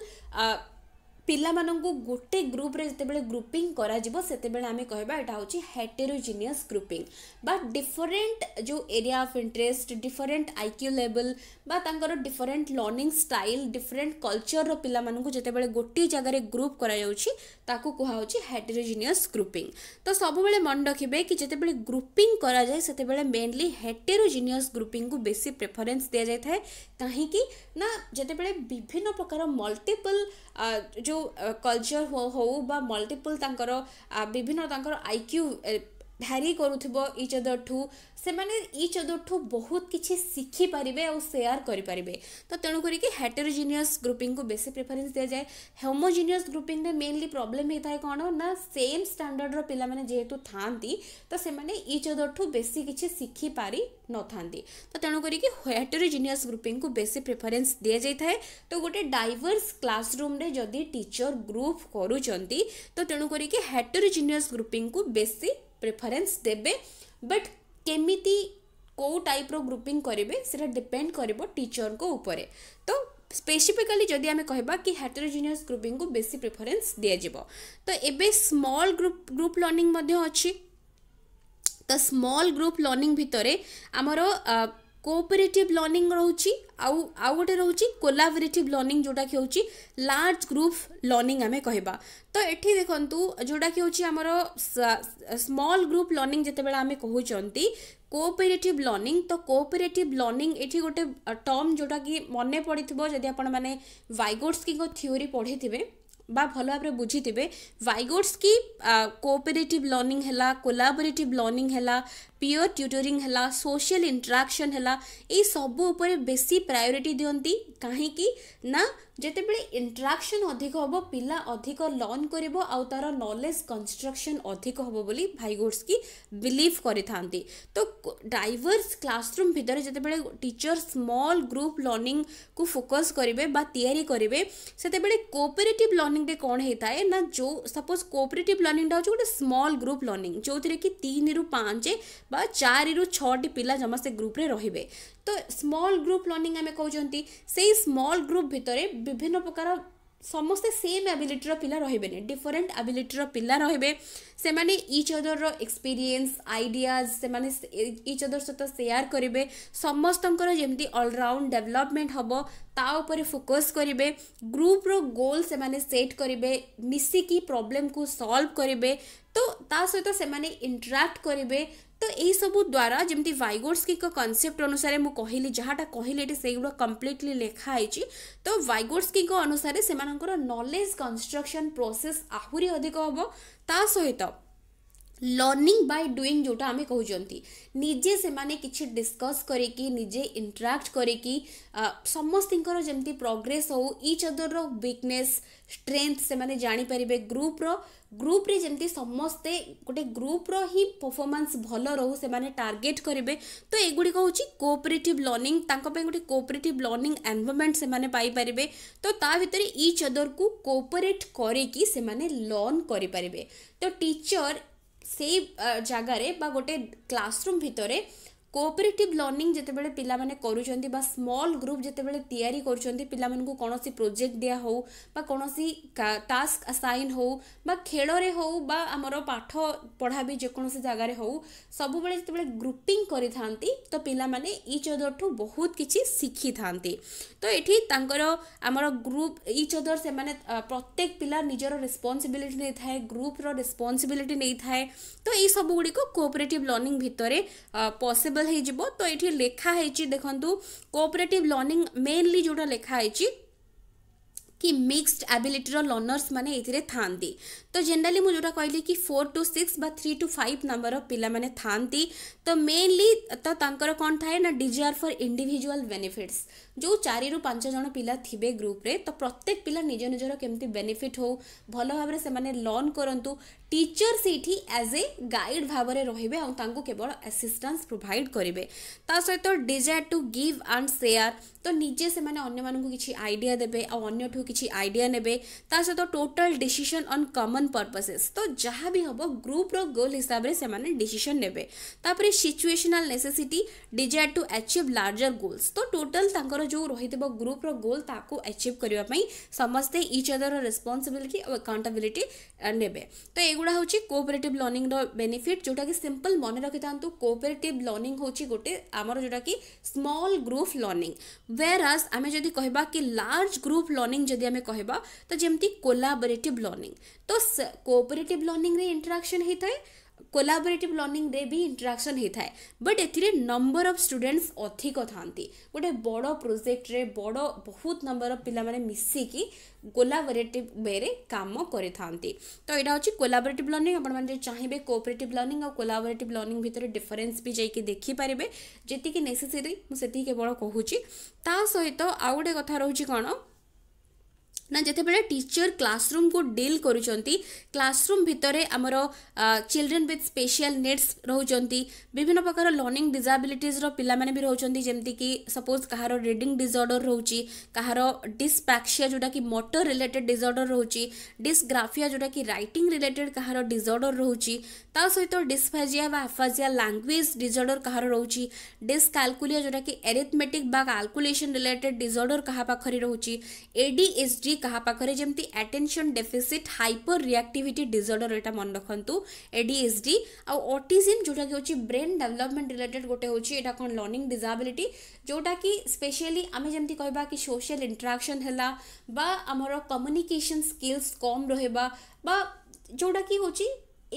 ପିଲାମାନଙ୍କୁ ଗୋଟେ ଗ୍ରୁପ୍ରେ ଯେତେବେଳେ ଗ୍ରୁପିଂ କରାଯିବ ସେତେବେଳେ ଆମେ କହିବା ଏଇଟା ହେଉଛି ହେଟେରୋଜିନିୟସ୍ ଗ୍ରୁପିଂ ବା ଡିଫରେଣ୍ଟ ଯେଉଁ area of interest different IQ ଲେବଲ୍ ବା ତାଙ୍କର ଡିଫରେଣ୍ଟ ଲର୍ଣ୍ଣିଂ ଷ୍ଟାଇଲ୍ ଡିଫରେଣ୍ଟ କଲଚର୍ର ପିଲାମାନଙ୍କୁ ଯେତେବେଳେ ଗୋଟିଏ ଜାଗାରେ ଗ୍ରୁପ୍ କରାଯାଉଛି ତାକୁ କୁହାହେଉଛି ହେଟେରୋଜିନିୟସ୍ ଗ୍ରୁପିଂ ତ ସବୁବେଳେ ମନେ ରଖିବେ କି ଯେତେବେଳେ ଗ୍ରୁପିଂ କରାଯାଏ ସେତେବେଳେ ମେନ୍ଲି ହେଟେରୋଜିନିୟସ୍ ଗ୍ରୁପିଂକୁ ବେଶୀ ପ୍ରିଫରେନ୍ସ ଦିଆଯାଇଥାଏ କାହିଁକି ନା ଯେତେବେଳେ ବିଭିନ୍ନ ପ୍ରକାର ମଲ୍ଟିପଲ୍ ଯେଉଁ କଲଚର୍ ହେଉ ବା ମଲ୍ଟିପୁଲ୍ ତାଙ୍କର ବିଭିନ୍ନ ତାଙ୍କର ଆଇକ୍ୟୁ भारी करूब इच अदर ठू से इच अदर ठू बहुत किसी शिखिपर आयार करें तो तेणुक हेटेरोजीनियस ग्रुपिंग को बेस प्रिफरेन्स दि जाए होमोजीनियस ग्रुपिंग में मेनली प्रोब्लेम होता है कौन ना सेम स्टाणार्ड रे जेहेतु था तो से इच अदर ठू बेस किसी शिखिपारि न था तो तेणुक हेटेरोजीनियस ग्रुपिंग को बेस प्रिफरेन्स दि जाए था तो गोटे डाइवर्स क्लासरूम जदि टीचर ग्रुप करुँच तो तेणुक हेटेरोजीनियस ग्रुपिंग को बेस प्रेफरेन्स देवे बट केमी कौ टाइप रुपिंग करेंगे सीटा डिपेड कर टीचर को उपर तो स्पेसीफिकाली जदि कह हेटेरोजीनियस ग्रुपिंग को बेसी प्रेफरेन्स दिज्व तो ये स्मल ग्रुप ग्रुप लर्णिंग अच्छी तो स्मल ग्रुप लर्णिंग भितर आमर कोअपरेटिव लर्णिंग रोच आउ गोटे रोच कोलाबरेटिव लर्णिंग जोटा कि हूँ लार्ज ग्रुप लर्णिंग आम कह तो ये देखूँ जोटा कि हूँ स्मॉल ग्रुप लर्णिंग जिते बारे कौन कोअपरेटिव लर्णिंग तो कोअपरेटिव लर्णिंग ये गोटे टर्म जोटा कि मन पड़ थी आप की थोरी पढ़े थे बा भल भाव बुझी थे वाइगोर्सकी कोअपरेटिव लर्णिंग है कोलाबरेट लर्णिंग है पियोर ट्यूटरी है सोशल इंट्राक्शन है यू बेस प्रायोरीटी दिखती कहीं जितेबले इंटराक्शन अधिक हम पा अधिक लर्न कर नलेज कन्स्ट्रक्शन अधिक हम बोली भाईगोर्स की बिलिव कर तो डाइवर्स क्लासरूम भितर जो टीचर स्मल ग्रुप लर्णिंग को फोकस करेंगे या करेंगे से कोपरेट लर्णिंग कौन होता है ना जो सपोज कोपरेट लर्णिंग गोटे स्मल ग्रुप लर्णिंग जो थी तीन रु पाँच ବା ଚାରିରୁ ଛଅଟି ପିଲା ଜମା ସେ ଗ୍ରୁପ୍ରେ ରହିବେ ତ ସ୍ମଲ୍ ଗ୍ରୁପ୍ ଲର୍ଣ୍ଣିଂ ଆମେ କହୁଛନ୍ତି ସେଇ ସ୍ମଲ୍ ଗ୍ରୁପ୍ ଭିତରେ ବିଭିନ୍ନ ପ୍ରକାର ସମସ୍ତେ ସେମ୍ ଆବିଲିଟିର ପିଲା ରହିବେନି ଡିଫରେଣ୍ଟ ଆବିଲିଟିର ପିଲା ରହିବେ ସେମାନେ ଇଚ୍ ଅଦର୍ର ଏକ୍ସପିରିଏନ୍ସ ଆଇଡ଼ିଆଜ୍ ସେମାନେ ଇଚ୍ ଅଦର୍ ସହିତ ସେୟାର କରିବେ ସମସ୍ତଙ୍କର ଯେମିତି ଅଲରାଉଣ୍ଡ ଡେଭଲପମେଣ୍ଟ ହେବ ତା ଉପରେ ଫୋକସ୍ କରିବେ ଗ୍ରୁପ୍ର ଗୋଲ୍ ସେମାନେ ସେଟ୍ କରିବେ ମିଶିକି ପ୍ରୋବ୍ଲେମ୍କୁ ସଲ୍ଭ କରିବେ ତ ତା ସହିତ ସେମାନେ ଇଣ୍ଟରାକ୍ଟ କରିବେ ତ ଏହିସବୁ ଦ୍ୱାରା ଯେମିତି ଭାଇଗୋର୍ସକିଙ୍କ କନସେପ୍ଟ ଅନୁସାରେ ମୁଁ କହିଲି ଯାହାଟା କହିଲି ଏଠି ସେଇଗୁଡ଼ା କମ୍ପ୍ଲିଟଲି ଲେଖା ହେଇଛି ତ ଭାଇଗୋର୍ସକିଙ୍କ ଅନୁସାରେ ସେମାନଙ୍କର ନଲେଜ୍ କନଷ୍ଟ୍ରକ୍ସନ୍ ପ୍ରୋସେସ୍ ଆହୁରି ଅଧିକ ହେବ たソイト लर्निंग बाय डुईंग जोटा आम कहते निजे से किसी डिस्कस करी निजे इंटराक्ट करी समस्ती जमी प्रोग्रेस हो इच अदर वीकनेस स्ट्रेंथ से जापर ग्रुप ग्रुप्रे जमी समस्ते गोटे ग्रुप ही परफर्मांस भल रो से टार्गेट करेंगे तो यगुड़िक हूँ कोअपरेटिव लर्णिंग गोटे कोअपरेटिव लर्णिंग एनवरमेंट से पाइपर तो ता अदर को कोअपरेट करके लर्न करें तो टीचर ସେଇ ଜାଗାରେ ବା ଗୋଟେ କ୍ଲାସରୁମ୍ ଭିତରେ कोअपरेटिव लर्णिंग जिते बड़े पे कर स्मल ग्रुप जिते या कौन प्रोजेक्ट दि हो कौन टास्क असाइन हो खेल हूँ पाठ पढ़ा भी जेकोसी जगार हो सब जो ग्रुपिंग कर तो पाने इचअर ठू बहुत किसी शिखी था तो ये आम ग्रुप इचअर से मैंने प्रत्येक पिला निजर रेस्पनसबिलिटी नहीं था ग्रुप्र रेस्पनसबिलिटी नहीं था तो यू गुड़िकोपरेट लर्णिंग भितर पसिबल एप्लीकेबल हो तो ये लिखाही देखू कोअपरेटिव लर्णिंग मेनली जोटा लिखाही कि मिक्सड एबिलिटर लर्नर्स मैंने ये था तो जेनेली मुझे जोटा कहली कि four two six three two five number पे था तो मेनली तो कौन थाए ना डिजायर फॉर इंडिविजुअल बेनिफिट्स जो चारु पांच जन पा थे ग्रुप्रे तो प्रत्येक पिला निज निजर केमी बेनिफिट हो भल भाव से लर्न करूँ टीचर सेठी एज ए गाइड भाव में रोबे केवल असिस्टेंस प्रोवाइड करेंगे ता सहित desire to give and share तो निजे से किसी आईडिया देते आंठू कि आईडिया ने सहित टोटल डीसीसन अन् कमन पर्पसेस तो जहाँ भी हम ग्रुप रोल हिसाब से डीसीसन नेपर situational necessity desire to achieve larger goals तो टोटल जो रही थोड़ा ग्रुप रोल ताको एचिव करने समस्ते इच अदर रेस्पनसबिलिटी और अकाउंटेबिलिटी ने तो एग गुड़ा हूँ कोअपरेटिव लर्णिंग बेनिफिट जोटा कि सिंपल मन रखी था कोअपरेटिव लर्णिंग हूँ गोटे आमर जोटा कि स्मल ग्रुप लर्णिंग वेर आज आम जब कह लार्ज ग्रुप लर्णिंग जब कह तो जमी कोलाबरेटिव लर्णिंग तो कोअपरेटिव लर्णिंग इंटराक्शन होता है କୋଲାବରେଟିଭ୍ ଲର୍ଣ୍ଣିଂରେ ବି ଇଣ୍ଟରାକ୍ସନ୍ ହୋଇଥାଏ ବଟ୍ ଏଥିରେ ନମ୍ବର ଅଫ୍ ଷ୍ଟୁଡେଣ୍ଟସ୍ ଅଧିକ ଥାନ୍ତି ଗୋଟେ ବଡ଼ ପ୍ରୋଜେକ୍ଟରେ ବଡ଼ ବହୁତ ନମ୍ବର ଅଫ୍ ପିଲାମାନେ ମିଶିକି କୋଲାବରେଟିଭ୍ ୱେରେ କାମ କରିଥାନ୍ତି ତ ଏଇଟା ହେଉଛି କୋଲାବରେଟିଭ୍ ଲର୍ଣ୍ଣିଂ ଆପଣମାନେ ଯଦି ଚାହିଁବେ କୋଅପରେଟିଭ୍ ଲର୍ଣ୍ଣିଂ ଆଉ କୋଲାବରେଟିଭ୍ ଲର୍ଣ୍ଣିଂ ଭିତରେ ଡିଫରେନ୍ସ ବି ଯାଇକି ଦେଖିପାରିବେ ଯେତିକି ନେସେସରି ମୁଁ ସେତିକି କେବଳ କହୁଛି ତା ସହିତ ଆଉ ଗୋଟେ କଥା ରହୁଛି କ'ଣ ना जिते बड़े टीचर क्लासरूम को डिल कर क्लासरूम भितर आमर चिल्ड्रेन विथ स्पेशल निड्स रोचान विभिन्न प्रकार लर्णिंग डिजाबिलिटर पिलाने भी रोचान कि सपोज कह रिडिंग डिजर्डर रोचे कहार डिस्पैक्सी जोटा कि मोटर रिलेटेड डिजर्डर रोच डिस्ग्राफिया जोटा कि रईट रिलेटेड कहार डिजर्डर रोच ता सहित डिस्फाजियाफाजिया लांगुएज डिजर्डर कह रही डिस्कालकुलिया जोटा कि एरेथमेटिक कालकुलेसन रिलेटेड डिजर्डर क्या पाखे रोचे एडीएसडी କାହା ପାଖରେ ଯେମିତି attention deficit hyperactivity disorder ଏଇଟା ମନେ ରଖନ୍ତୁ ଏଡିଏସ୍ଡି ଆଉ ଅଟିଜିମ୍ ଯେଉଁଟାକି ହେଉଛି ବ୍ରେନ୍ ଡେଭଲପମେଣ୍ଟ ରିଲେଟେଡ୍ ଗୋଟେ ହେଉଛି ଏଇଟା କ'ଣ ଲର୍ଣ୍ଣିଂ ଡିଜାବିଲିଟି ଯେଉଁଟାକି ସ୍ପେଶିଆଲି ଆମେ ଯେମିତି କହିବା କି ସୋସିଆଲ ଇଣ୍ଟରାକ୍ସନ୍ ହେଲା ବା ଆମର କମ୍ୟୁନିକେସନ୍ ସ୍କିଲ୍ସ କମ୍ ରହିବା ବା ଯେଉଁଟାକି ହେଉଛି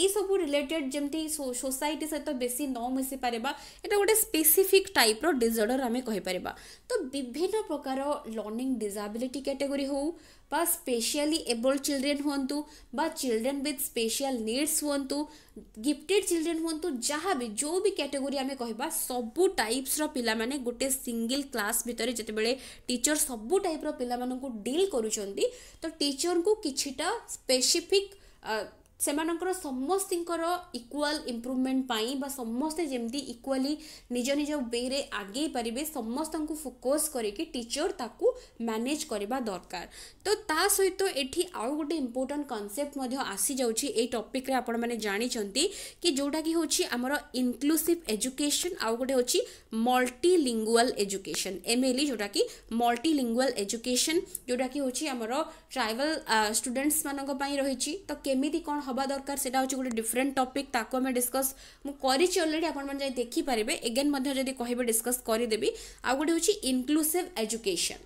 ଏଇସବୁ ରିଲେଟେଡ୍ ଯେମିତି ସୋସାଇଟି ସହିତ ବେଶୀ ନ ମିଶି ପାରିବା ଏଇଟା ଗୋଟେ ସ୍ପେସିଫିକ୍ ଟାଇପ୍ର ଡିଜର୍ଡ଼ର ଆମେ କହିପାରିବା ତ ବିଭିନ୍ନ ପ୍ରକାର ଲର୍ଣ୍ଣିଂ ଡିଜାବିଲିଟି କାଟେଗୋରୀ ହେଉ बा स्पेशली एबल्ड चिलड्रेन हूँ बा चिलड्रेन विथ स्पेशल निड्स हूँ गिफ्टेड चिलड्रेन हूँ जहाँ भी जो भी कैटेगोरी आम कह सब टाइप्स रिला गोटे सिंगल क्लास भितर जो टीचर सब टाइप्र पा डिल कर तो टीचर को किसीटा स्पेसीफिक ସେମାନଙ୍କର ସମସ୍ତଙ୍କର ଇକ୍ୱାଲ୍ ଇମ୍ପ୍ରୁଭମେଣ୍ଟ ପାଇଁ ବା ସମସ୍ତେ ଯେମିତି ଇକ୍ୱାଲି ନିଜ ନିଜ ୱେରେ ଆଗେଇ ପାରିବେ ସମସ୍ତଙ୍କୁ ଫୋକସ୍ କରିକି ଟିଚର୍ ତାକୁ ମ୍ୟାନେଜ୍ କରିବା ଦରକାର ତ ତା ସହିତ ଏଠି ଆଉ ଗୋଟେ ଇମ୍ପୋର୍ଟାଣ୍ଟ କନସେପ୍ଟ ମଧ୍ୟ ଆସିଯାଉଛି ଏଇ ଟପିକ୍ରେ ଆପଣମାନେ ଜାଣିଛନ୍ତି କି ଯେଉଁଟାକି ହେଉଛି ଆମର ଇନକ୍ଲୁସିଭ୍ ଏଜୁକେସନ୍ ଆଉ ଗୋଟେ ହେଉଛି ମଲ୍ଟିଲିଙ୍ଗୁଆଲ୍ ଏଜୁକେସନ୍ ଏମ୍ଏଲ୍ଇ ଯେଉଁଟାକି ମଲ୍ଟିଲିଙ୍ଗୁଆଲ୍ ଏଜୁକେସନ୍ ଯେଉଁଟାକି ହେଉଛି ଆମର ଟ୍ରାଇବାଲ୍ ଷ୍ଟୁଡେଣ୍ଟସ୍ମାନଙ୍କ ପାଇଁ ରହିଛି ତ କେମିତି କ'ଣ হওয়া দরকার সেটা হচ্ছে গোটে ডিফরেন্ট টপিক তাকে আমি ডিসকস মু করেছি অলরেডি আপনার যাই দেখিপারে এগেন যদি কহবে ডিসকস করেদেবি আউ গোটে হচ্ছে ইনক্লুসিভ এজুকেশন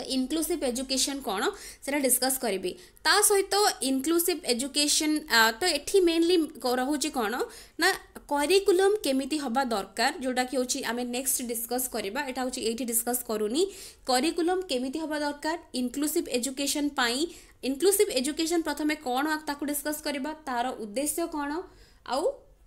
ତ ଇନକ୍ଲୁସିଭ୍ ଏଜୁକେସନ୍ କ'ଣ ସେଇଟା ଡିସ୍କସ୍ କରିବି ତା ସହିତ ଇନକ୍ଲୁସିଭ୍ ଏଜୁକେସନ୍ ତ ଏଠି ମେନଲି ରହୁଛି କ'ଣ ନା କରିକୁଲମ୍ କେମିତି ହେବା ଦରକାର ଯେଉଁଟାକି ହେଉଛି ଆମେ ନେକ୍ସଟ ଡିସ୍କସ୍ କରିବା ଏଇଟା ହେଉଛି ଏଇଠି ଡିସ୍କସ୍ କରୁନି କରିକୁଲମ୍ କେମିତି ହେବା ଦରକାର ଇନକ୍ଲୁସିଭ୍ ଏଜୁକେସନ୍ ପାଇଁ ଇନକ୍ଲୁସିଭ୍ ଏଜୁକେସନ୍ ପ୍ରଥମେ କ'ଣ ତାକୁ ଡିସ୍କସ୍ କରିବା ତାର ଉଦ୍ଦେଶ୍ୟ କ'ଣ ଆଉ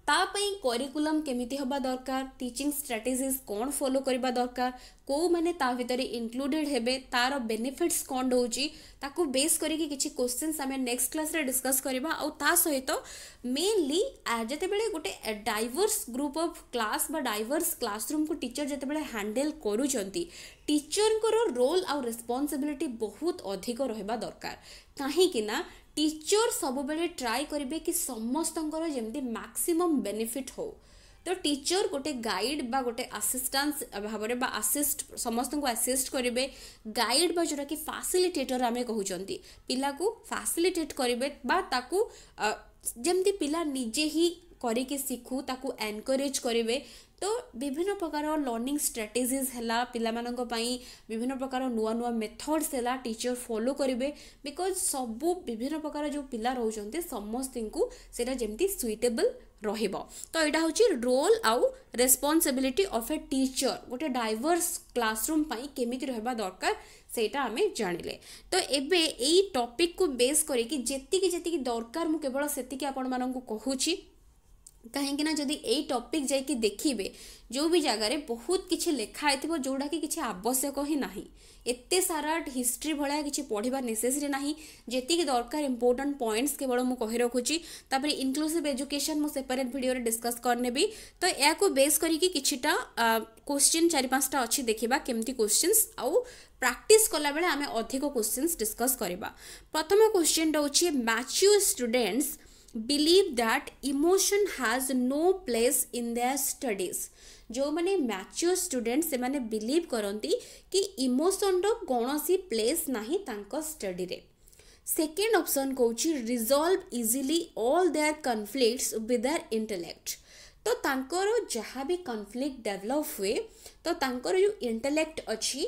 तापाई କରିକୁଲମ୍ କେମିତି ହେବା ଦରକାର ଟିଚିଂ ଷ୍ଟ୍ରାଟେଜିସ୍ କ'ଣ ଫଲୋ କରିବା ଦରକାର କେଉଁମାନେ ତା ଭିତରେ ଇନକ୍ଲୁଡେଡ୍ ହେବେ ତାର ବେନିଫିଟ୍ସ କ'ଣ ରହୁଛି ତାକୁ ବେସ୍ କରିକି କିଛି କୋଶ୍ଚିନ୍ସ ଆମେ ନେକ୍ସଟ କ୍ଲାସ୍ରେ ଡିସ୍କସ୍ କରିବା ଆଉ ତା ସହିତ ମେନଲି ଯେତେବେଳେ ଗୋଟେ ଡାଇଭର୍ସ ଗ୍ରୁପ୍ ଅଫ୍ କ୍ଲାସ୍ ବା ଡାଇଭର୍ସ କ୍ଲାସରୁମ୍କୁ ଟିଚର ଯେତେବେଳେ ହ୍ୟାଣ୍ଡେଲ୍ କରୁଛନ୍ତି ଟିଚରଙ୍କର ରୋଲ୍ ଆଉ ରେସ୍ପନ୍ସିବିଲିଟି ବହୁତ ଅଧିକ ରହିବା ଦରକାର କାହିଁକି ନା ଟିଚର୍ ସବୁବେଳେ ଟ୍ରାଏ କରିବେ କି ସମସ୍ତଙ୍କର ଯେମିତି ମ୍ୟାକ୍ସିମମ୍ ବେନିଫିଟ୍ ହେଉ ତ ଟିଚର୍ ଗୋଟେ ଗାଇଡ଼ ବା ଗୋଟେ ଆସିଷ୍ଟାନ୍ସ ଭାବରେ ବା ଆସିଷ୍ଟ ସମସ୍ତଙ୍କୁ ଆସିଷ୍ଟ କରିବେ ଗାଇଡ଼ ବା ଯେଉଁଟାକି ଫାସିଲିଟେଟର୍ ଆମେ କହୁଛନ୍ତି ପିଲାକୁ ଫାସିଲିଟେଟ୍ କରିବେ ବା ତାକୁ ଯେମିତି ପିଲା ନିଜେ ହିଁ କରିକି ଶିଖୁ ତାକୁ ଏନକରେଜ୍ କରିବେ তো বিভিন্ন প্রকার লর্নিং স্ট্রাটেজিজ হেলা পিলাମାନଙ୍କ ପାଇଁ ବିଭିନ୍ନ ପ୍ରକାର ନୂଆ ନୂଆ ମେଥଡ଼୍ସ ହେଲା ଟିଚର ଫଲୋ କରିବେ ବିକଜ ସବୁ ବିଭିନ୍ନ ପ୍ରକାର ଯେଉଁ ପିଲା ରହୁଛନ୍ତି ସମସ୍ତଙ୍କୁ ସେଇଟା ଯେମିତି ସୁଇଟେବଲ୍ ରହିବ ତ ଏଇଟା ହେଉଛି ରୋଲ୍ ଆଉ ରେସ୍ପନ୍ସିବିଲିଟି ଅଫ୍ ଏ ଟିଚର ଗୋଟେ ଡାଇଭର୍ସ କ୍ଲାସରୁମ୍ ପାଇଁ କେମିତି ରହିବା ଦରକାର ସେଇଟା ଆମେ ଜାଣିଲେ ତ ଏବେ ଏଇ ଟପିକ୍କୁ ବେସ୍ କରିକି ଯେତିକି ଯେତିକି ଦରକାର ମୁଁ କେବଳ ସେତିକି ଆପଣମାନଙ୍କୁ କହୁଛି कहीं ना जदि यही टपिक जाकि देखिए जो भी जगार बहुत किसी लेखाई थोड़ा जोड़ा कि आवश्यक ही ना एत सारा हिस्ट्री भाया कि पढ़ा नेसेसरी ना जी दरकार इंपोर्टाट पॉइंट्स केवल मुझे रखुच्ची इनक्लूसीव एजुकेशन मुझे सेपरेट भिडियो डिस्कस करनेबी तो यह बेस करा क्वेश्चन चार पाँचटा अच्छे देखा केमती क्वेश्चन आउ प्राक्ट कला बेल अधिक क्वेश्चन डिस्कस करवा प्रथम क्वेश्चन रोचे mature students believe that emotion has no place in their studies ଯେଉଁମାନେ ମ୍ୟାଚୁଅର୍ ଷ୍ଟୁଡେଣ୍ଟ ସେମାନେ ବିଲିଭ୍ କରନ୍ତି କି ଇମୋସନର କୌଣସି ପ୍ଲେସ୍ ନାହିଁ ତାଙ୍କ ଷ୍ଟଡ଼ିରେ ସେକେଣ୍ଡ ଅପସନ୍ କହୁଛି resolve easily all their conflicts with their intellect ତ ତାଙ୍କର ଯାହା ବି କନଫ୍ଲିକ୍ଟ ଡେଭଲପ୍ ହୁଏ ତ ତାଙ୍କର ଯେଉଁ ଇଣ୍ଟେଲେକ୍ଟ ଅଛି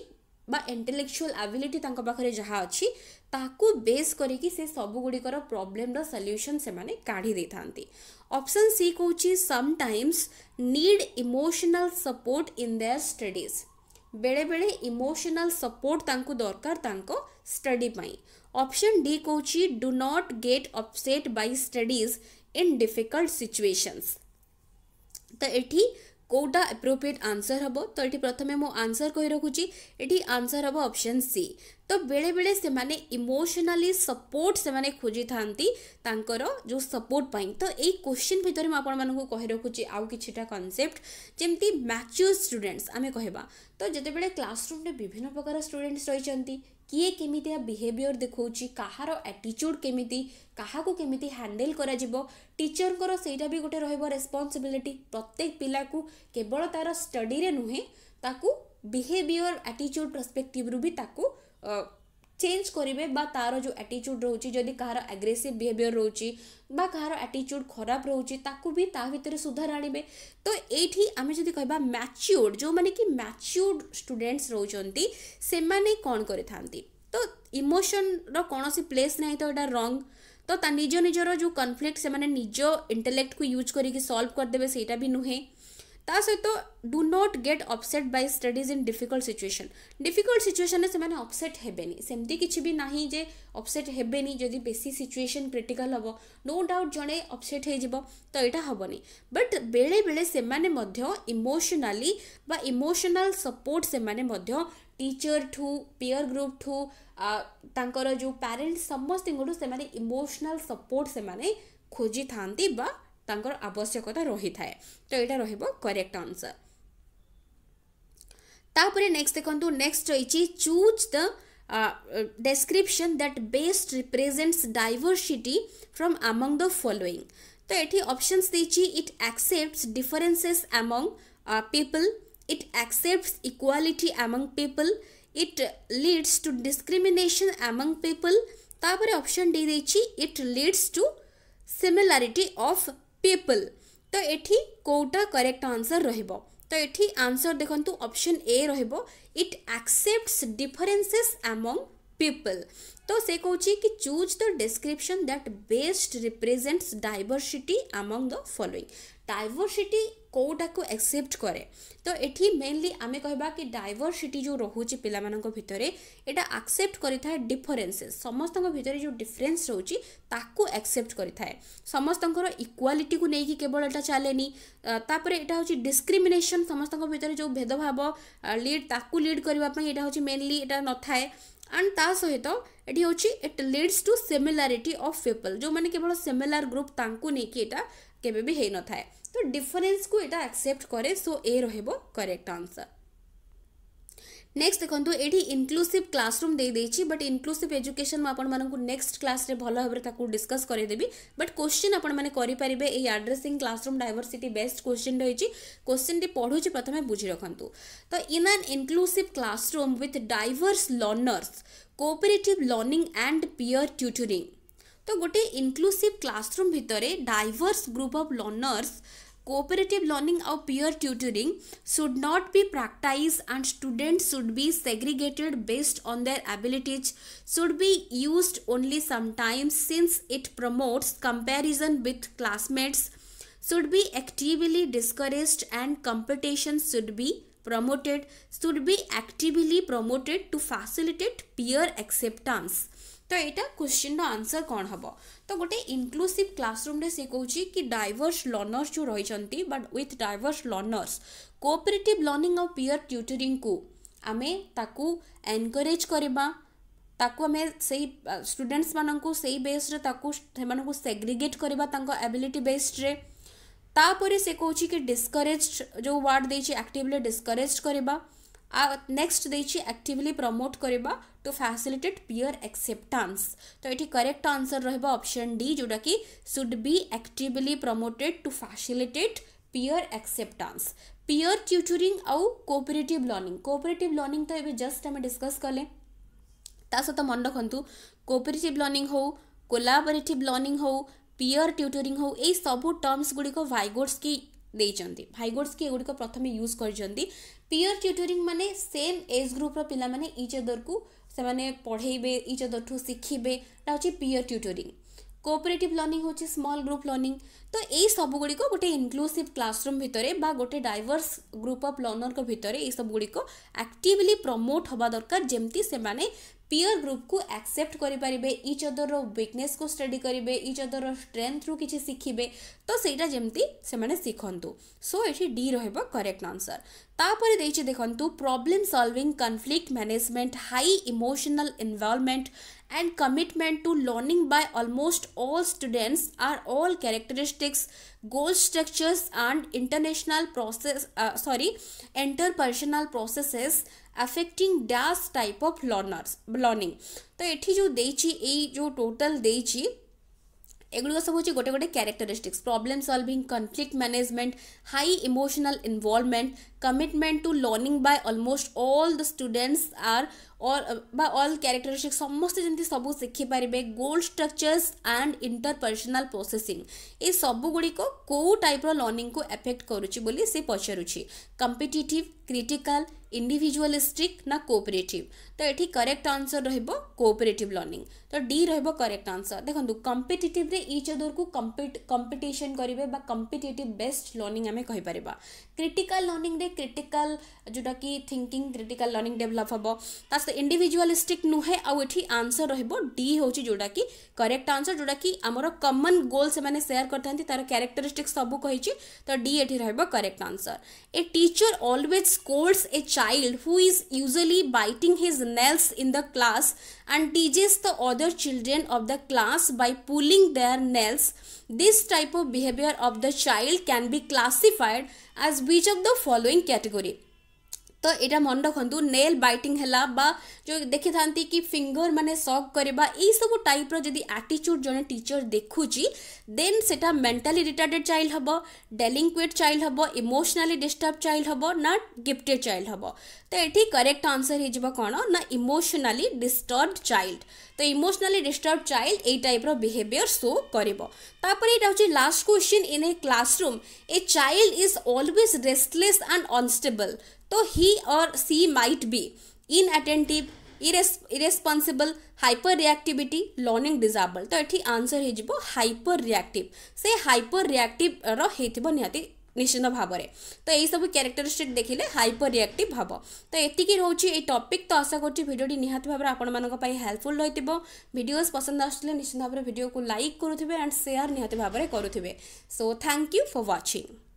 बा इंटेलेक्चुअल एबिलिटी तंका पाखरे जहा अछि ताकु बेस करी कि से सब गुडी कर प्रॉब्लम रो सॉल्यूशन से माने काढी दे थांती ऑप्शन सी कोचि sometimes need emotional support in their studies बेले बेले इमोशनल सपोर्ट तंकु दरकार तंको स्टडी पई ऑप्शन डी कोचि do not get upset by studies in difficult situations तो एठी কোটা আপ্রোপ্রিয়েট আনসর হব তো এটি প্রথমে মু আনসর কই রাখুছি এটি আনসর হব অপশন সি তো বেড়ে সেমানে ইমোশনালি সপোর্ট সেমানে খোঁজি থাকে তাঁকর যে সপোর্ট পাই তো এই কোশ্চিন ভিতরে মু আপনার কই রাখুছি আউ কিছুটা কনসেপ্ট যেমতি ম্যাচুর স্টুডেন্টস আমি কহবা তো যেতবে ক্লাসরুমে বিভিন্ন প্রকার স্টুডেন্টস রয়েছেন କିଏ କେମିତିଆ ବିହେଭିଅର୍ ଦେଖାଉଛି କାହାର ଆଟିଚ୍ୟୁଡ଼୍ କେମିତି କାହାକୁ କେମିତି ହ୍ୟାଣ୍ଡେଲ୍ କରାଯିବ ଟିଚର୍ଙ୍କର ସେଇଟା ବି ଗୋଟେ ରହିବ ରେସ୍ପନ୍ସିବିଲିଟି ପ୍ରତ୍ୟେକ ପିଲାକୁ କେବଳ ତା'ର ଷ୍ଟଡ଼ିରେ ନୁହେଁ ତାକୁ ବିହେଭିଅର୍ ଆଟିଚ୍ୟୁଡ଼୍ ପର୍ସପେକ୍ଟିଭ୍ରୁ ବି ତାକୁ चेंज करेंगे तार जो आटीच्यूड रोचे जदि कह एग्रेसीव बिहेयर रोच आटीच्यूड खराब रोची भी सुधार आने तो ये आम जब कह मैच्योर्ड जो मैंने कि मैच्योर्ड स्टूडेंट्स रोचे से मैंने कौन कर तो इमोशन रौन सी प्लेस ना तो यहाँ रंग तो निज निजर जो कनफ्लिक्ट से निज इंटेलेक्ट को यूज करके सल्व करदे से नुहे ତା ସହିତ do not get upset by studies in difficult situation difficult ସିଚୁଏସନ୍ରେ ସେମାନେ ଅପସେଟ୍ ହେବେନି ସେମିତି କିଛି ବି ନାହିଁ ଯେ ଅପସେଟ୍ ହେବେନି ଯଦି ବେଶୀ ସିଚୁଏସନ୍ କ୍ରିଟିକାଲ୍ ହେବ ନୋ ଡାଉଟ୍ ଜଣେ ଅପସେଟ୍ ହେଇଯିବ ତ ଏଇଟା ହେବନି ବଟ୍ ବେଳେବେଳେ ସେମାନେ ମଧ୍ୟ ଇମୋସନାଲି ବା ଇମୋସନାଲ୍ ସପୋର୍ଟ ସେମାନେ ମଧ୍ୟ ଟିଚର୍ଠୁ ପିଅର୍ ଗ୍ରୁପ୍ଠୁ ତାଙ୍କର ଯେଉଁ ପ୍ୟାରେଣ୍ଟସ୍ ସମସ୍ତଙ୍କଠୁ ସେମାନେ ଇମୋସନାଲ୍ ସପୋର୍ଟ ସେମାନେ ଖୋଜିଥାନ୍ତି ବା ତାଙ୍କର ଆବଶ୍ୟକତା ରହିଥାଏ ତ ଏଇଟା ରହିବ କରେକ୍ଟ ଆନ୍ସର୍ ତାପରେ ନେକ୍ସଟ ଦେଖନ୍ତୁ ନେକ୍ସଟ ରହିଛି choose the description that best represents diversity from among the following ତ ଏଠି ଅପସନ୍ସ ଦେଇଛି it accepts differences among people it accepts equality among people it leads to discrimination among people ତାପରେ option ଦେଇ ଦେଇଛି it leads to similarity of people तो ये कौटा correct answer रो ये आंसर देखते option A it accept differences among people तो से कहे कि choose the description that best represents diversity among the following diversity କେଉଁଟାକୁ ଏକ୍ସେପ୍ଟ କରେ ତ ଏଠି ମେନଲି ଆମେ କହିବା କି ଡାଇଭର୍ସିଟି ଯେଉଁ ରହୁଛି ପିଲାମାନଙ୍କ ଭିତରେ ଏଇଟା ଆକ୍ସେପ୍ଟ କରିଥାଏ ଡିଫରେନ୍ସେସ୍ ସମସ୍ତଙ୍କ ଭିତରେ ଯେଉଁ ଡିଫରେନ୍ସ ରହୁଛି ତାକୁ ଆକ୍ସେପ୍ଟ କରିଥାଏ ସମସ୍ତଙ୍କର ଇକ୍ୱାଲିଟିକୁ ନେଇକି କେବଳ ଏଇଟା ଚାଲେନି ତାପରେ ଏଇଟା ହେଉଛି ଡିସ୍କ୍ରିମିନେସନ୍ ସମସ୍ତଙ୍କ ଭିତରେ ଯେଉଁ ଭେଦଭାବ ଲିଡ୍ ତାକୁ ଲିଡ୍ କରିବା ପାଇଁ ଏଇଟା ହେଉଛି ମେନଲି ଏଇଟା ନଥାଏ ଆଣ୍ଡ ତା ସହିତ ଏଠି ହେଉଛି it leads to similarity of people ଯେଉଁମାନେ କେବଳ ସିମିଲାର ଗ୍ରୁପ୍ ତାଙ୍କୁ ନେଇକି ଏଇଟା କେବେ ବି ହେଇନଥାଏ तो डिफरेन्स को यहाँ आक्सेप्ट कै so correct answer next देखो ये इनक्लूसीव क्लासरूम दे बट इनक्लूसीव एजुकेशन मुझे नेक्स्ट क्लास रे भल भाव डिस्कस करदेवी बट क्वेश्चन आपरे ये addressing classroom diversity best question रही क्वेश्चन टी पढ़ुची प्रथम बुझी रखु तो in an inclusive classroom with diverse learners cooperative learning and peer tutoring तो गोटे इनक्लूसीव क्लासरूम भितर diverse group of learners cooperative learning आउ peer tutoring should not be practise and student should be segregated based on their abilities should be use only sometimes since it promotes comparison with classmates should be actively discourage and competition should be promoted should be actively promoted to facilitate peer acceptance ତ ଏଇଟା କୋଶ୍ଚିନ୍ର answer କ'ଣ ହେବ ତ ଗୋଟେ inclusive କ୍ଲାସରୁମ୍ରେ ସେ କହୁଛି କି diverse learners ଯେଉଁ ରହିଛନ୍ତି but with diverse learners cooperative learning ଆଉ ପିଅର୍ ଟ୍ୟୁଟରିଂକୁ ଆମେ ତାକୁ ଏନକରେଜ୍ କରିବା ତାକୁ ଆମେ ସେଇ ଷ୍ଟୁଡେଣ୍ଟସ୍ମାନଙ୍କୁ ସେଇ ବେସ୍ରେ ତାକୁ ସେମାନଙ୍କୁ ସେଗ୍ରିଗେଟ୍ କରିବା ତାଙ୍କ ଆବିଲିଟି ବେସ୍ରେ ତାପରେ ସେ କହୁଛି କି ଡିସ୍କରେଜ୍ ଯେଉଁ ୱାର୍ଡ଼ ଦେଇଛି ଆକ୍ଟିଭ୍ଲି ଡିସ୍କରେଜ୍ କରିବା नेक्स्ट देखिए एक्टिवली प्रमोट करवा टू फैसिलिटेट पियर एक्सेप्टेंस तो ये करेक्ट आंसर रहा ऑप्शन डी जोटा कि should be actively promoted to facilitate peer acceptance peer tutoring आउ कोऑपरेटिव लर्निंग कोऑपरेटिव लर्निंग तो ये जस्ट आम डिस्कस कले सहित मन रखु कोऑपरेटिव लर्निंग हो कोलाबरेटिव लर्निंग हो पियर ट्यूटरिंग हो सब टर्म्स गुड़िक वाइगोड्स की ଦେଇଛନ୍ତି ଭାଇଗୋଡ଼୍ସ କି ଏଗୁଡ଼ିକ ପ୍ରଥମେ ୟୁଜ୍ କରିଛନ୍ତି ପିଅର୍ ଟ୍ୟୁଟରିଂ ମାନେ ସେମ୍ ଏଜ୍ ଗ୍ରୁପ୍ର ପିଲାମାନେ ଇଚ୍ ଅଦର୍କୁ ସେମାନେ ପଢ଼େଇବେ ଇଚ୍ ଅଦର୍ଠୁ ଶିଖିବେ ଏଇଟା ହେଉଛି ପିଅର୍ ଟ୍ୟୁଟରିଂ कोअपरेटिव लर्णिंग हूँ स्मल ग्रुप लर्णिंग तो एई सब गुडी गोटे इनक्लूसिव क्लासरूम भितर गोटे डाइवर्स ग्रुप अफ लर्णर को भितरे एई सब गुडी आक्टिवली प्रमोट हाँ दरकार जमी से पीयर ग्रुप को एक्सेप्ट करेंगे परिबे ईच अदर रो को स्टडी करेंगे ईच अदर रो स्ट्रेंथ रो किछि सिखिबे तो सेटा जेमती से माने सो एठी डी रहबो आंसर तापर देछि देखंतु problem solving conflict management high emotional involvement and commitment to learning by almost all students are all characteristics goal structures and international process uh, sorry interpersonal processes affecting das type of learners learning. ତ ଏଠି जो देची ए जो total देची एगुड़क सब हूँ गोटे गोटे characteristics problem solving conflict management high emotional involvement commitment to learning by almost all the students are all characteristics समस्त जमी सब शिखिपारे बे, goal structures and interpersonal processing सबूगुड़ी कौ टाइप रर्णिंग को एफेक्ट करुच्ची से पचारूँ कंपिटेटिव क्रिटिकाल इंडिविजुअलिस्टिक ना कोअपरेटिव तो ये करेक्ट आंसर रोअपरेटिव लर्णिंग तो डी रेक्ट आंसर देखो कंपिटेटिव इच अदर को कंपिट कंपिटिशन करेंगे कंपिटेट बेस्ट लर्णिंग आम कहीपर क्रिटिकाल लर्णिंग रे क्रिटिकाल जोटा कि थिंकिंग क्रिटिकाल लर्णिंग डेभलप हम ता सहित इंडिविजुआलीस्टिक नुहे आठ आंसर री हूँ जोटा कि करेक्ट आंसर जोटा कि आम कमन गोल से सेयार करते तार क्यारेक्टरीस्टिक्स सब कही तो डी ये रेक्ट answer a teacher always scores a child who is usually biting his nails in the class and teaches the other children of the class by pulling their nails. This type of behavior of the child can be classified as which of the following category? ତ ଏଇଟା ମନେ ରଖନ୍ତୁ nail ବାଇଟିଂ ହେଲା ବା ଯେଉଁ ଦେଖିଥାନ୍ତି କି finger ମାନେ ସକ୍ କରିବା ଏଇସବୁ ଟାଇପ୍ର ଯଦି ଆଟିଚ୍ୟୁଡ଼୍ ଜଣେ ଟିଚର୍ ଦେଖୁଛି ଦେନ୍ ସେଟା ମେଣ୍ଟାଲି ରିଟାର୍ଡ଼େଡ଼୍ ଚାଇଲ୍ଡ ହେବ ଡେଲିଙ୍କ୍ୱେଟ୍ ଚାଇଲ୍ଡ ହେବ ଇମୋସନାଲି ଡିଷ୍ଟର୍ବ ଚାଇଲ୍ଡ ହେବ ନା ଗିଫ୍ଟେଡ଼୍ ଚାଇଲ୍ଡ ହେବ ତ ଏଠି କରେକ୍ଟ ଆନ୍ସର୍ ହେଇଯିବ କ'ଣ ନା ଇମୋସନାଲି ଡିଷ୍ଟର୍ବ ଚାଇଲ୍ଡ ତ ଇମୋସନାଲି ଡିଷ୍ଟର୍ବ ଚାଇଲ୍ଡ ଏଇ ଟାଇପ୍ର ବିହେଭିଅର୍ ସୋ କରିବ ତାପରେ ଏଇଟା ହେଉଛି last question in a classroom a child is always restless and unstable तो he or she might be inattentive irresponsible hyper reactivity learning disable तो ये आंसर हो हाइपर रिएक्टिव से हाइपर रिएक्टिव रही निहाती ନିଶ୍ଚିତ ଭାବରେ ତ ଏହିସବୁ କ୍ୟାରେକ୍ଟରିଷ୍ଟିକ୍ ଦେଖିଲେ ହାଇପର୍ ରିଆକ୍ଟିଭ୍ ହେବ ତ ଏତିକି ରହୁଛି ଏଇ ଟପିକ୍ ତ ଆଶା କରୁଛି ଭିଡ଼ିଓଟି ନିହାତି ଭାବରେ ଆପଣମାନଙ୍କ ପାଇଁ ହେଲ୍ପଫୁଲ୍ ରହିଥିବ ଭିଡ଼ିଓସ୍ ପସନ୍ଦ ଆସୁଥିଲେ ନିଶ୍ଚିତ ଭାବରେ ଭିଡ଼ିଓକୁ ଲାଇକ୍ କରୁଥିବେ ଆଣ୍ଡ ସେୟାର୍ ନିହାତି ଭାବରେ କରୁଥିବେ so thank you for watching